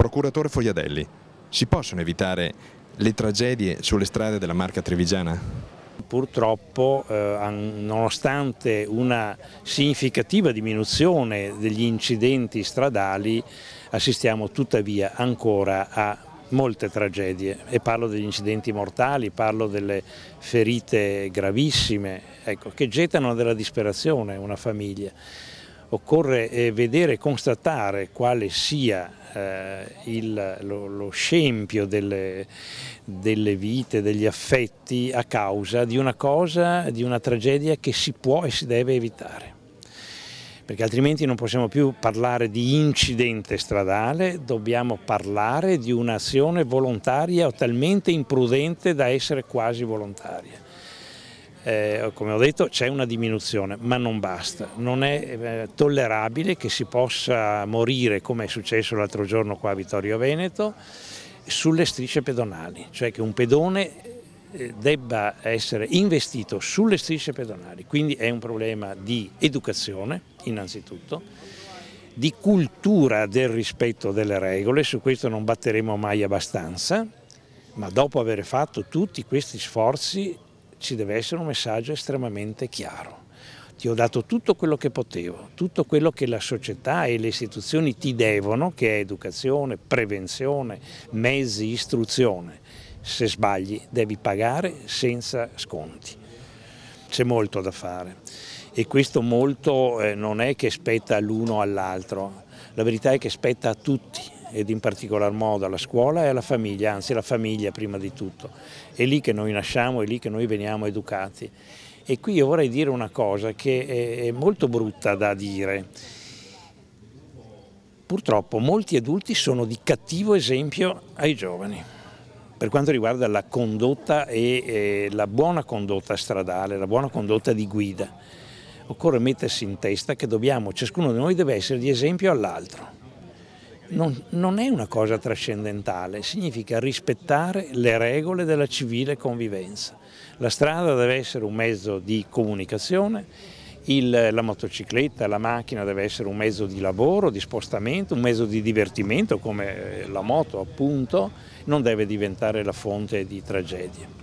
Procuratore Fogliadelli, si possono evitare le tragedie sulle strade della marca trevigiana? Purtroppo, eh, nonostante una significativa diminuzione degli incidenti stradali, assistiamo tuttavia ancora a molte tragedie e parlo degli incidenti mortali, parlo delle ferite gravissime ecco, che gettano della disperazione una famiglia occorre eh, vedere e constatare quale sia eh, il, lo, lo, scempio delle, delle, vite, degli affetti a causa di una cosa, di una tragedia che si può e si deve evitare perché altrimenti non possiamo più parlare di incidente stradale, dobbiamo parlare di un'azione volontaria o talmente imprudente da essere quasi volontaria eh, come ho detto c'è una diminuzione ma non basta, non è eh, tollerabile che si possa morire come è successo l'altro giorno qua a Vittorio Veneto sulle strisce pedonali, cioè che un pedone eh, debba essere investito sulle strisce pedonali, quindi è un problema di educazione innanzitutto, di cultura del rispetto delle regole, su questo non batteremo mai abbastanza, ma dopo aver fatto tutti questi sforzi ci deve essere un messaggio estremamente chiaro. Ti ho dato tutto quello che potevo, tutto quello che la società e le istituzioni ti devono, che è educazione, prevenzione, mezzi, istruzione. Se sbagli devi pagare senza sconti. C'è molto da fare e questo molto eh, non è che spetta l'uno all'altro, la verità è che spetta a tutti, ed in particolar modo alla scuola e alla famiglia, anzi la famiglia prima di tutto. È lì che noi nasciamo, è lì che noi veniamo educati. E qui io vorrei dire una cosa che è molto brutta da dire. Purtroppo molti adulti sono di cattivo esempio ai giovani per quanto riguarda la condotta e la buona condotta stradale, la buona condotta di guida. Occorre mettersi in testa che dobbiamo, ciascuno di noi deve essere di esempio all'altro non, non è una cosa trascendentale, significa rispettare le regole della civile convivenza. La strada deve essere un mezzo di comunicazione, il, la motocicletta, la macchina deve essere un mezzo di lavoro, di spostamento, un mezzo di divertimento come eh, la moto appunto, non deve diventare la fonte di tragedie.